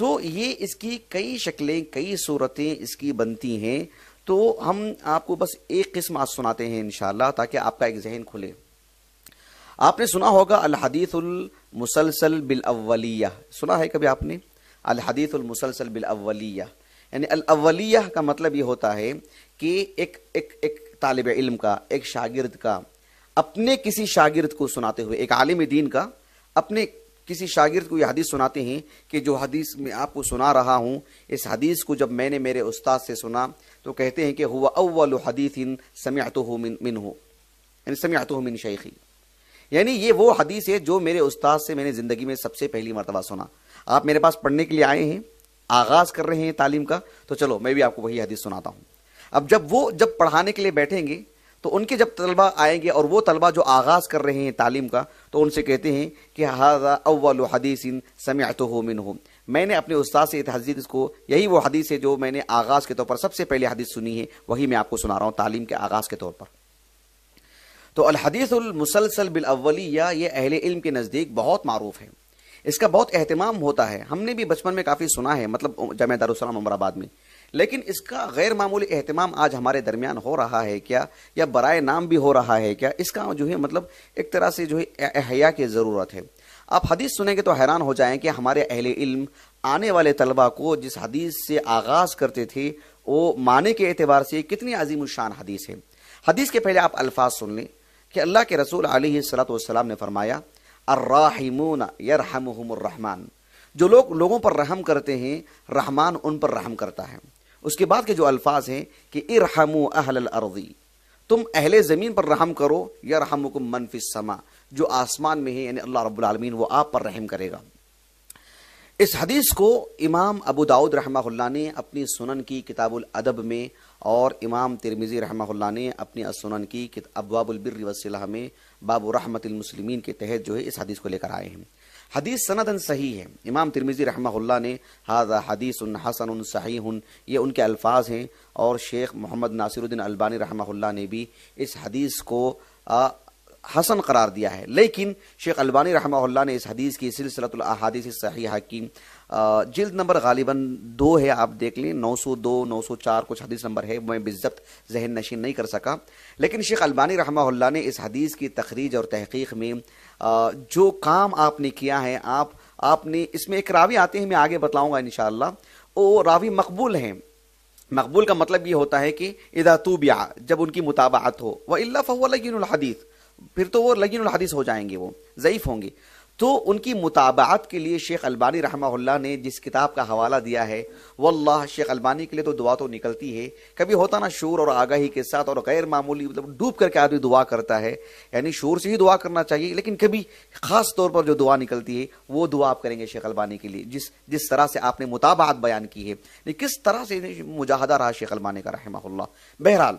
तो ये इसकी कई शक्लें कई सूरतें इसकी बनती हैं तो हम आपको बस एक किस्म आज सुनाते हैं इनशाला ताकि आपका एक जहन खुले आपने सुना होगा मुसलसल बिल अवलिया सुना है कभी आपने मुसलसल बिल अवलिया यानी अवलिया का मतलब ये होता है कि एक एक एक तालब इल्म का एक शागिर्द का अपने किसी शागिर्द को सुनाते हुए एक आलिम दीन का अपने किसी शागिर्द को यह हदीस सुनाते हैं कि जो हदीस मैं आपको सुना रहा हूँ इस हदीस को जब मैंने मेरे उस्ताद से सुना तो कहते हैं कि हुआ अव्वल हदीस इन समयात मिन, मिन हो यानी समयात मिन शेखी यानी ये वो हदीस है जो मेरे उस्ताद से मैंने ज़िंदगी में सबसे पहली मरतबा सुना आप मेरे पास पढ़ने के लिए आए हैं आगाज़ कर रहे हैं तालीम का तो चलो मैं भी आपको वही हदीस सुनाता हूँ अब जब वो जब पढ़ाने के लिए बैठेंगे तो उनके जब तलबा आएंगे और वो तलबा जो आगाज़ कर रहे हैं तालीम का तो उनसे कहते हैं कि हाजा अव्वल हदीसिन समयत हो मिन हो मैंने अपने उस्ताद से हदीस को यही वो हदीस है जो मैंने आगाज़ के तौर पर सबसे पहले हदीस सुनी है वही मैं आपको सुना रहा हूँ तालीम के आगाज़ के तौर पर तो अलहदीसमसलसल या ये अहल इल्म के नज़दीक बहुत मरूफ है इसका बहुत अहतमाम होता है हमने भी बचपन में काफ़ी सुना है मतलब जमे दारुसलाम अमराबाद में लेकिन इसका गैर मामूली अहतमाम आज हमारे दरमियान हो रहा है क्या या बरए नाम भी हो रहा है क्या इसका जो है मतलब एक तरह से जो है अहिया की ज़रूरत है आप हदीस सुनेंगे तो हैरान हो जाएं कि हमारे अहल इल्म आने वाले तलबा को जिस हदीस से आगाज़ करते थे वो माने के एतबार से कितनी अजीम शान हदीस है हदीस के पहले आप अल्फाज सुन लें कि अल्लाह के रसूल आलतम ने फरमाया जो लोग लोगों पर रहम करते हैं रहमान उन पर रहम करता है उसके बाद के जो अल्फाज हैं कि इरहमु अहल अर्दी तुम अहले ज़मीन पर रहम करो या को मनफिस समा जो आसमान में है यानी अल्लाह रब्बुल आलमीन वो आप पर रहम करेगा इस हदीस को इमाम अबू दाऊद रहमहुल्ला ने अपनी सुनन की किताबुल अदब में और इमाम तिरमिज़ी रहमहुल्ला ने अपनी असुनन की अबवाबुलबिर वसला में बाबू रहमतमसलिमिन के तहत जो है इस हदीस को लेकर आए हैं हदीस सनदन सही है इमाम तिरमिज़ी रहमा ने हाजा हदीस हसन सही ये उनके अल्फाज हैं और शेख मोहम्मद नासिरुद्दीन अलबानी रहमा ने भी इस हदीस को आ, हसन करार दिया है लेकिन शेख अलबानी रहमा ने इस हदीस की सिलसिलत सही हकीम जिल्द नंबर गालिबन दो है आप देख लें 902 904 कुछ हदीस नंबर है मैं बिजब्त जहन नशीन नहीं कर सका लेकिन शेख अलबानी रहा ने इस हदीस की तखरीज और तहकीक में जो काम आपने किया है आप आपने इसमें एक रावी आते हैं मैं आगे बताऊंगा इन वो रावी मकबूल हैं मकबूल का मतलब ये होता है कि इदातूबिया जब उनकी मुताबात हो वह अल्ला फ़हुआ हदीस फिर तो वो लगीन हदीस हो जाएंगे वो ज़यीफ़ होंगे तो उनकी मुताबात के लिए शेख अलबानी रहमा ने जिस किताब का हवाला दिया है वल्लाह शेख अलबानी के लिए तो दुआ तो निकलती है कभी होता ना शोर और आगाही के साथ और गैर मामूली मतलब डूब करके आदमी दुआ करता है यानी शोर से ही दुआ करना चाहिए लेकिन कभी ख़ास तौर पर जो दुआ निकलती है वो दुआ आप करेंगे शेख अलबानी के लिए जिस जिस तरह से आपने मुताबात बयान की है किस तरह से मुजाहदा रहा शेख अलबानी का रहमा बहरहाल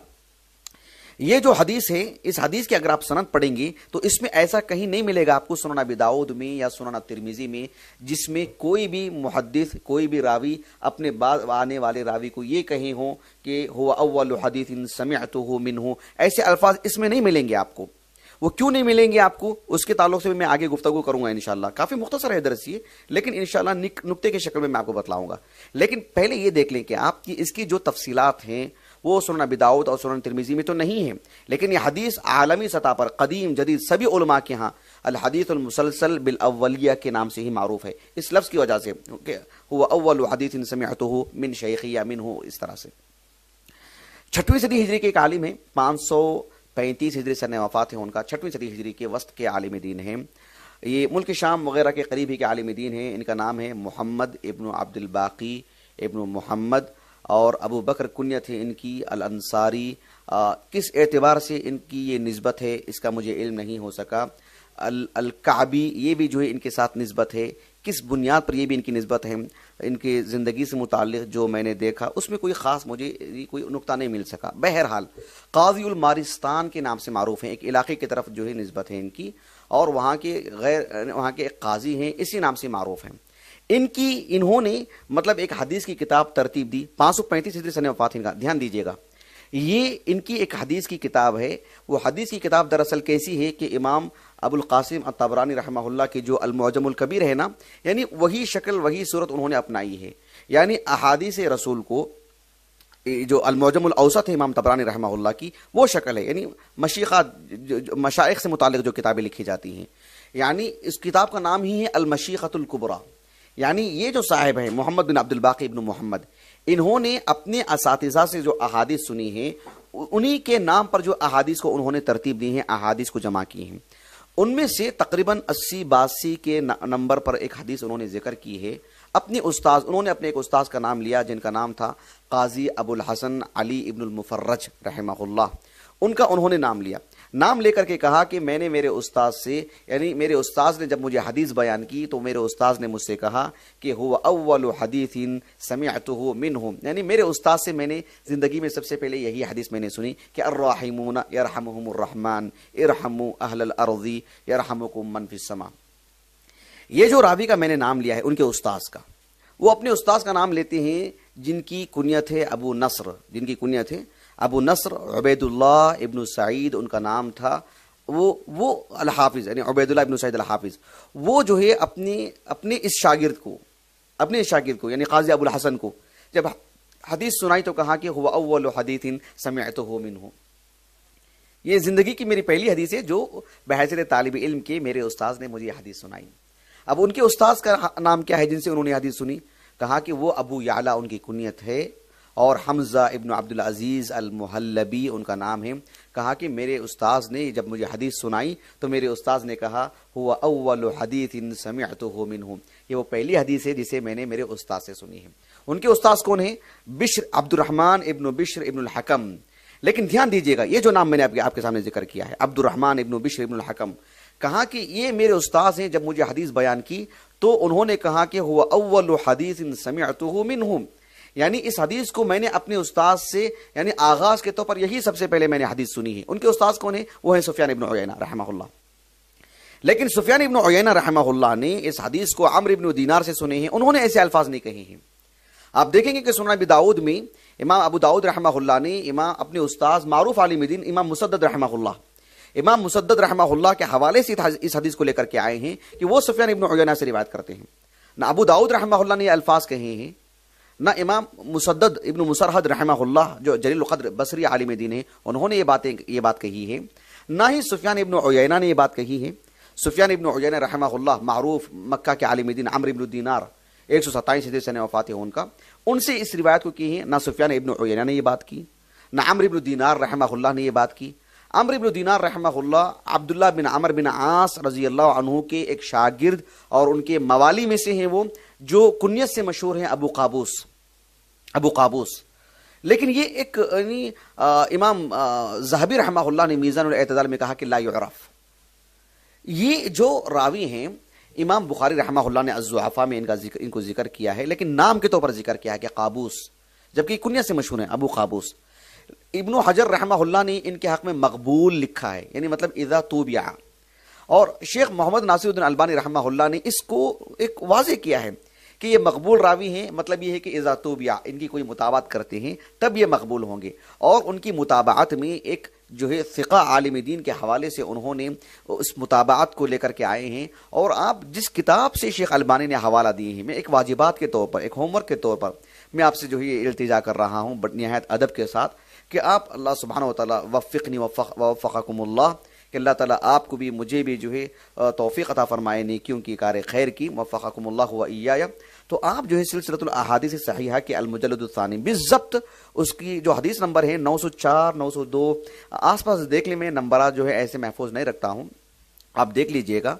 ये जो हदीस है इस हदीस की अगर आप सनत पढ़ेंगी तो इसमें ऐसा कहीं नहीं मिलेगा आपको सुनाना बिदाऊद में या सुनाना तिरमिजी में जिसमें कोई भी मुहदस कोई भी रावी अपने बाद आने वाले रावी को ये कहे हों कि हो अव्वल हदीस इन समय तो हो मिन हो ऐसे अल्फाज इसमें नहीं मिलेंगे आपको वो क्यों नहीं मिलेंगे आपको उसके ताल्लुक से भी मैं आगे गुफ्तु करूंगा इनशाला काफ़ी मुख्तसर है दरअसल लेकिन इनशाला नुकते के शक्ल में मैं आपको बतलाऊंगा लेकिन पहले ये देख लें कि आपकी इसकी जो तफसीलात हैं वो सुनना बिदाऊत और सुनना तिरमिजी में तो नहीं है लेकिन यह हदीस आलमी सतह पर कदीम जदीद सभी उलमा के यहाँ अलहदीसमसलसल बिल अवलिया के नाम से ही मारूफ है इस लफ्ज़ की वजह से हुआ अव्वल हदीस इन समय हो मिन शेख या मिन हो इस तरह से छठवीं सदी हिजरी के एक आलिम है पाँच सौ पैंतीस हिजरी सन वफ़ात है उनका छठवीं सदी हिजरी के वस्त के आलिम दीन है ये मुल्क शाम वगैरह के करीब ही के आलिम दीन हैं इनका नाम है मोहम्मद इब्न अब्दुलबाकी इब्न मोहम्मद और अबू बकर कुन्या है इनकी अल अंसारी किस एतबार से इनकी ये नस्बत है इसका मुझे इल्म नहीं हो सका अल अलकाबी ये भी जो है इनके साथ नस्बत है किस बुनियाद पर ये भी इनकी नस्बत है इनके ज़िंदगी से मुतल जो मैंने देखा उसमें कोई ख़ास मुझे कोई नुकता नहीं मिल सका बहरहाल काजीमारिस्तान के नाम से मरूफ़ हैं एक इलाके की तरफ जो है नस्बत है इनकी और वहाँ के गैर वहाँ के एक काजी हैं इसी नाम से मरूफ़ हैं इनकी इन्होंने मतलब एक हदीस की किताब तरतीब दी पाँच सौ पैंतीस हिजरी सन वफात इनका ध्यान दीजिएगा ये इनकी एक हदीस की किताब है वो हदीस की किताब दरअसल कैसी है कि इमाम अबुल कासिम अतबरानी रहमहुल्ला की जो अलमजमुल कबीर है ना यानी वही शक्ल वही सूरत उन्होंने अपनाई है यानी अहादीस रसूल को जो अलमौजमुल अवसत है इमाम तबरानी रहमहुल्ला की वो शक्ल है यानी मशीक़ा मशाइ से मुतल जो किताबें लिखी जाती हैं यानी इस किताब का नाम ही है अलमशीक़तुल्कुबरा यानी ये जो साहिब हैं मोहम्मद बिन अब्दुलबाकी इबन मोहम्मद इन्होंने अपने इस से जो अहादीस सुनी हैं उन्हीं के नाम पर जो अहादीस को उन्होंने तरतीब दी हैं अहादीस को जमा की हैं उनमें से तकरीबन अस्सी बासी के नंबर पर एक हदीस उन्होंने जिक्र की है अपने उस्ताद उन्होंने अपने एक उस्ताद का नाम लिया जिनका नाम था काजी अबुल हसन अली इब्नुल मुफर्रज रहमहुल्लाह उनका उन्होंने नाम लिया नाम लेकर के कहा कि मैंने मेरे उस्ताद से यानी मेरे उस्ताद ने जब मुझे हदीस बयान की तो मेरे उस्ताद ने मुझसे कहा कि हो अव्वल हदीसिन समियत हो मिन हो यानी मेरे उस्ताद से मैंने ज़िंदगी में सबसे पहले यही हदीस मैंने सुनी कि अर्राहिमून यरहमहमान इरहमू अहल अर्जी यरहमकुम समा ये जो रावी का मैंने नाम लिया है उनके उस्ताद का वो अपने उस्ताद का नाम लेते हैं जिनकी कुनियत है अबू नसर जिनकी कुनियत है अबू नसर उबैदुल्ला इब्न सईद उनका नाम था वो वो अलहाफिज़ यानी उबैदुल्ला इब्न सईद अलहाफिज़ वो जो है अपनी अपने इस शागिर्द को अपने इस शागिर्द को यानी काजी अबुल हसन को जब हदीस सुनाई तो कहा कि हुआ अव्वल हदीथिन समय तो हो मिन हो ये ज़िंदगी की मेरी पहली हदीस है जो बहसर तालब इल्म के मेरे उस्ताद ने मुझे हदीस सुनाई अब उनके उस्ताद का नाम क्या है जिनसे उन्होंने हदीस सुनी कहा कि वो अबू याला उनकी कुनीत है और हमज़ा इबन अब्दुलज़ीज़ अलमहल्लबी उनका नाम है कहा कि मेरे उस्ताद ने जब मुझे हदीस सुनाई तो मेरे उस्ताद ने कहा हुआ अव्वल हदीस इन समय तो हो मिन हूँ ये वो पहली हदीस है जिसे मैंने मेरे उस्ताद से सुनी है उनके उस्ताद कौन है बिश्र अब्दुलरहमान इबन बिश्र इबन हकम लेकिन ध्यान दीजिएगा ये जो नाम मैंने आपके आपके सामने जिक्र किया है अब्दुलरहमान इबन बिश्र इबन हकम कहा कि ये मेरे उस्ताद हैं जब मुझे हदीस बयान की तो उन्होंने कहा कि हुआ अव्वल हदीस इन समय तो मिन हूँ यानी इस हदीस को मैंने अपने उस्ताद से यानी आगाज के तौर पर यही सबसे पहले मैंने हदीस सुनी है उनके उस्ताद कौन है वो है सुफियान इबन उगैना रहमा लेकिन सुफियान इबन उयना रहमा ने इस हदीस को आमर इबन दीनार से सुने हैं उन्होंने ऐसे अल्फाज नहीं कहे हैं आप देखेंगे कि सुना दाऊद में इमाम अबू दाऊद रहमा ने इमाम अपने उस्ताद मारूफ आलिमदीन इमाम मुसद्द रहमा इमाम मुसद्द रहमा के हवाले से इस हदीस को लेकर के आए हैं कि वो सुफियान इबन उगैना से रिवायत करते हैं ना अबू दाऊद रहमा ने अल्फाज कहे हैं ना इमाम मुसद्द इब्न मुसरहद रहमा जो जलील कदर बसरी आलिम दीन है उन्होंने ये बातें ये बात कही है ना ही सुफियान इब्न उयना ने यह बात कही है सुफियान इब्न उयना रहमा मरूफ मक्का के आलिम दीन अमर इब्नुद्दीनार एक सौ सत्ताईस हदीस ने वफात है उनका उनसे इस रिवायत को की है ना सुफियान इब्न उयना ने यह बात की ना अमर इब्नुद्दीनार रहमा ने यह बात की अमर इब्न दीनार अब्दुल्ला बिन अमर बिन आस रजी अल्लाह के एक शागिर्द और उनके मवाली में से हैं वो जो कुनियत से मशहूर हैं अबू काबूस अबू काबूस लेकिन ये एक आ, इमाम जहबी रहमा ने मीज़ान में कहा कि लाफ ये जो रावी हैं इमाम बुखारी रहमा ने अजुआफ़ा में इनका जिक्र इनको जिक्र किया है लेकिन नाम के तौर पर जिक्र किया है कि काबूस जबकि कुनिया से मशहूर हैं अबू काबूस इब्न हजर रहमा ने इनके हक़ में मकबूल लिखा है यानी मतलब इज़ा तूबिया और शेख मोहम्मद नासिरुद्दीन अलबानी रहमा ने इसको एक वाजे किया है कि ये मकबूल रावी हैं मतलब ये है कि इजातूबिया इनकी कोई मुताबात करते हैं तब ये मकबूल होंगे और उनकी मुताबात में एक जो है फ़िका आलम दीन के हवाले से उन्होंने उस मुताबात को लेकर के आए हैं और आप जिस किताब से शेख अलबानी ने हवाला दिए हैं मैं एक वाजिबात के तौर पर एक होमवर्क के तौर पर मैं आपसे जो है ये अल्तजा कर रहा हूँ बट नहायत अदब के साथ कि आप अल्लाह सुबहान तौला वफ़िकनी वफ़क़मल्ला कि अल्लाह ताला आपको भी मुझे भी जो है तोफ़ी अता फ़रमाए नेकियों की कार खैर की मफ़ाकमल्ला हुआ तो आप जो है सिलसिलतुल अहादीस सहीहा के अलमुजलदानी बिजब्त उसकी जो हदीस नंबर है 904 902 आसपास देख ले मैं नंबर जो है ऐसे महफूज नहीं रखता हूँ आप देख लीजिएगा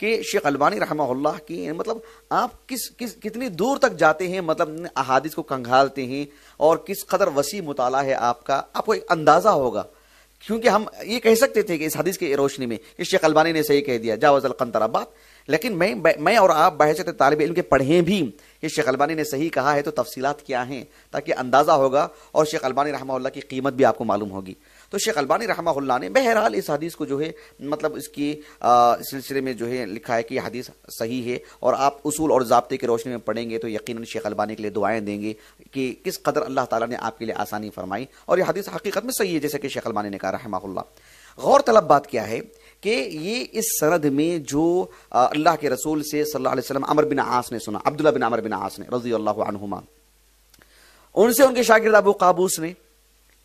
कि शेख अलबानी रहमल्ला की मतलब आप किस किस कितनी दूर तक जाते हैं मतलब अहादीस को कंघालते हैं और किस कदर वसी मुताला है आपका आपको एक अंदाज़ा होगा क्योंकि हम ये कह सकते थे कि इस हदीस की रोशनी में कि शेख अलबानी ने सही कह दिया जावजल कंतराबाद लेकिन मैं मैं और आप बहसत तालब इलम के पढ़ें भी कि शेख अलबानी ने सही कहा है तो तफसीलात क्या हैं ताकि अंदाज़ा होगा और शेख अलबानी रहमा की कीमत भी आपको मालूम होगी तो शेख अलबानी रहा ने बहरहाल इस हदीस को जो है मतलब इसकी सिलसिले में जो है लिखा है कि यह हदीस सही है और आप उसूल और जबते की रोशनी में पढ़ेंगे तो यकीन शेख अलबानी के लिए दुआएं देंगे कि किस कदर अल्लाह ताला ने आपके लिए आसानी फरमाई और यह हदीस हकीकत में सही है जैसे कि शेख अलबानी ने कहा रहा गौर तलब बात क्या है कि ये इस सरद में जो अल्लाह के रसूल से सल्लल्लाहु अलैहि वसल्लम अमर बिन आस ने सुना अब्दुल्ला बिन अमर बिन आस ने रजी अल्लाह उनसे उनके शागिर्द अबू काबूस ने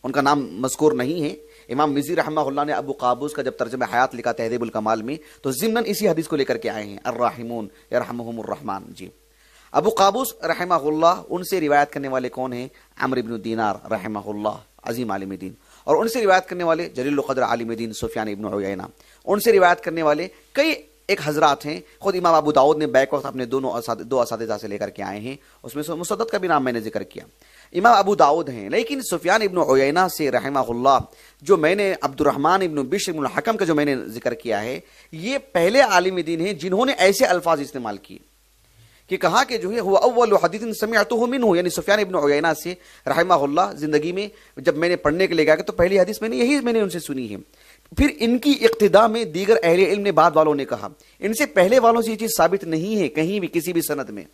उनका नाम मजकूर नहीं है इमाम मिजी रहा ने अबू काबूस का जब तर्जम हयात लिखा तहदेबुल कमाल में तो ज़िमन इसी हदीस को लेकर के आए हैं अर्राहिमून रहमान जी अबू काबूस रहमा उनसे रिवायत करने वाले कौन है अमर इबन दीनार रहमा अजीम आलिम दीन और उनसे रिवायत करने वाले जलील कदर आलिम दीन सुफियान इबन उयना उनसे रिवायत करने वाले कई एक हजरात हैं खुद इमाम अबू दाऊद ने बैक वक्त अपने दोनों दो इस से लेकर के आए हैं उसमें से मुसदत का भी नाम मैंने जिक्र किया इमाम अबू दाऊद हैं लेकिन सुफियान इबन उयना से रहमा जो मैंने अब्दुलरहमान इब्न बिश इब्न हकम का जो मैंने जिक्र किया है ये पहले आलिम दिन हैं जिन्होंने ऐसे अल्फाज इस्तेमाल किए कि कहा कि जो है हुआ अव्वल हदीदिन समय तो मिन हूँ यानी सुफियान इब्न उयना से रहमा ज़िंदगी में जब मैंने पढ़ने के लिए गया तो पहली हदीस मैंने यही मैंने उनसे सुनी है फिर इनकी इकतदा में दीगर अहल इल्म ने बाद वालों ने कहा इनसे पहले वालों से ये चीज़ साबित नहीं है कहीं भी किसी भी सनत में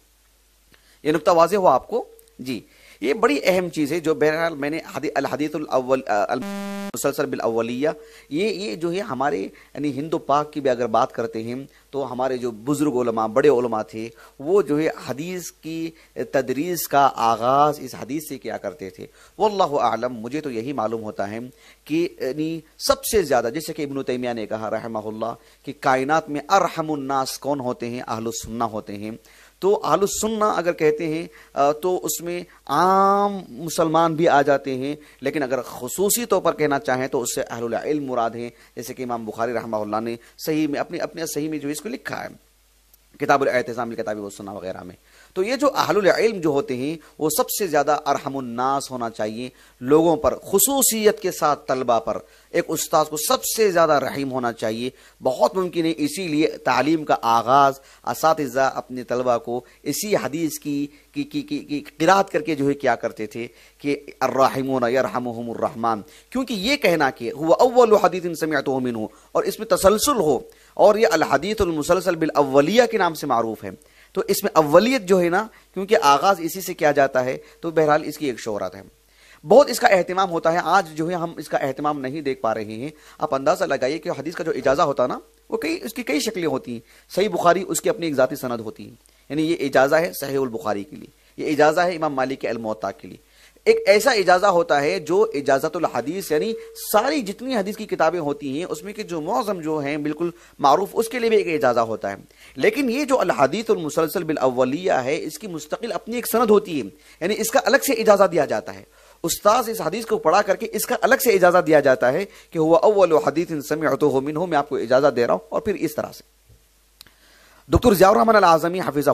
ये नुकता वाज हुआ आपको जी ये बड़ी अहम चीज़ है जो बहरहाल मैंने अलहदीतुलसल बिलवलिया ये ये जो है हमारे यानी हिंदू पाक की भी अगर बात करते हैं तो हमारे जो बुज़ुर्ग उलमा बड़े उलमा थे वो जो है हदीस की तदरीस का आगाज़ इस हदीस से किया करते थे वल्लाह आलम मुझे तो यही मालूम होता है कि यानी सबसे ज़्यादा जैसे कि इबन तैमिया ने कहा रहमल्ला कि कायनत में अरहमनास कौन होते हैं आहलसन्ना होते हैं तो आलू सुन्ना अगर कहते हैं तो उसमें आम मुसलमान भी आ जाते हैं लेकिन अगर खसूसी तौर पर कहना चाहें तो उससे अहल मुराद हैं जैसे कि इमाम बुखारी रहा ने सही में अपने अपने सही में जो इसको लिखा है किताब एहतजाम किताबी सुना वगैरह में तो ये जो अहलुल इल्म जो होते हैं वो सबसे ज़्यादा अरहमनास होना चाहिए लोगों पर खसूसियत के साथ तलबा पर एक उस्ताद को सबसे ज़्यादा रहीम होना चाहिए बहुत मुमकिन है इसीलिए तालीम का आगाज़ इस अपने तलबा को इसी हदीस की कि किरात करके जो है क्या करते थे कि अर्राहिमोन क्योंकि ये कहना कि हुआ अव्वल हदीत समयत मिन हो और इसमें तसलसल हो और ये अलहदीतमसलसल बिल के नाम से मरूफ़ है तो इसमें अव्वलियत जो है ना क्योंकि आगाज इसी से किया जाता है तो बहरहाल इसकी एक शहरत है बहुत इसका अहतमाम होता है आज जो है हम इसका अहतमाम नहीं देख पा रहे हैं आप अंदाज़ा लगाइए कि हदीस का जो इजाज़ा होता ना वो कई उसकी कई शक्लें होती हैं सही बुखारी उसकी अपनी एक ज़ाती सनद होती है यानी ये इजाज़ा है सही बुखारी के लिए ये इजाज़ा है इमाम मालिक के अलमोता के लिए एक ऐसा इजाजा होता है जो इजाज़त हदीस यानी सारी जितनी हदीस की किताबें होती हैं उसमें के जो मौजम जो हैं बिल्कुल मारूफ़ उसके लिए भी एक इजाज़ा होता है लेकिन ये जो और मुसलसल बिलअवलिया है इसकी मुस्तकिल अपनी एक सनद होती है यानी इसका अलग से इजाज़ा दिया जाता है उस्ताद इस हदीस को पढ़ा करके इसका अलग से इजाज़ा दिया जाता है कि हुआ अव्वल हदीत इन समय तो मिन हो मैं आपको इजाज़ा दे रहा हूँ और फिर इस तरह से डॉक्टर ज़ियाउरहमान आज़मी हफिज़ा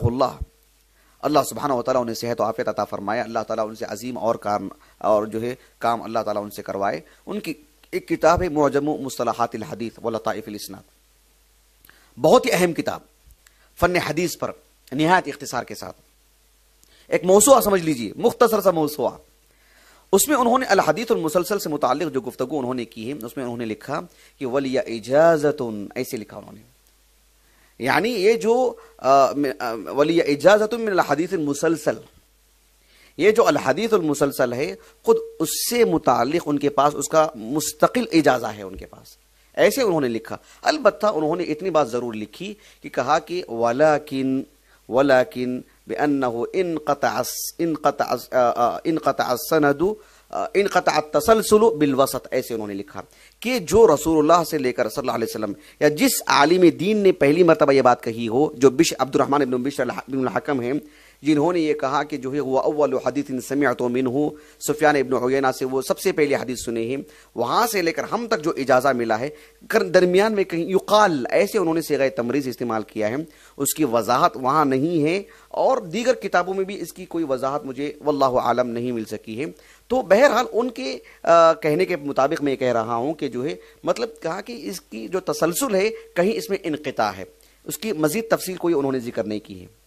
अल्लाह सुबहाना वाली उन्हें सेहत आफियत अता फरमाए अल्लाह ताला उनसे अजीम और कार और जो है काम अल्लाह ताला उनसे करवाए उनकी एक किताब है मुजम मुसलाहत हदीस व लताफ़िलसनात बहुत ही अहम किताब फ़न हदीस पर नहायत इख्तसार के साथ एक मौसुआ समझ लीजिए मुख्तसर सा मौसुआ उसमें उन्होंने अलहदीत और मुसलसल से मुतल जो गुफ्तु उन्होंने की है उसमें उन्होंने लिखा कि वलिया इजाज़त ऐसे लिखा उन्होंने यानी ये जो वली इजाज़त हदीस मुसलसल ये जो अलहदीस मुसलसल है खुद उससे मुतल उनके पास उसका मुस्तकिल इजाज़ा है उनके पास ऐसे उन्होंने लिखा अलबत् उन्होंने इतनी बात ज़रूर लिखी कि कहा कि वला किन वला किन इन कत इन कत इन कत सनदू इन कता तसलसल बिलवसत ऐसे उन्होंने लिखा कि जो रसूलुल्लाह से लेकर सल्लल्लाहु अलैहि वसल्लम या जिस आलिम दीन ने पहली मरतबा यह बात कही हो जो बिश अब्दुलरहमान इबन बिश हकम हैं जिन्होंने ये कहा कि जो है वह अव्वल हदीत इन तो मिन हूँ सुफियान इबन हुना से वो सबसे पहले हदीत सुने हैं वहाँ से लेकर हम तक जो इजाज़ा मिला है दरमियान में कहीं युकाल ऐसे उन्होंने से गए तमरीज़ इस्तेमाल किया है उसकी वजाहत वहाँ नहीं है और दीगर किताबों में भी इसकी कोई वजाहत मुझे वल्ला आलम नहीं मिल सकी है तो बहरहाल उनके आ, कहने के मुताबिक मैं कह रहा हूँ कि जो है मतलब कहा कि इसकी जो तसलसल है कहीं इसमें इनकता है उसकी मज़ीद तफसील कोई उन्होंने जिक्र नहीं की है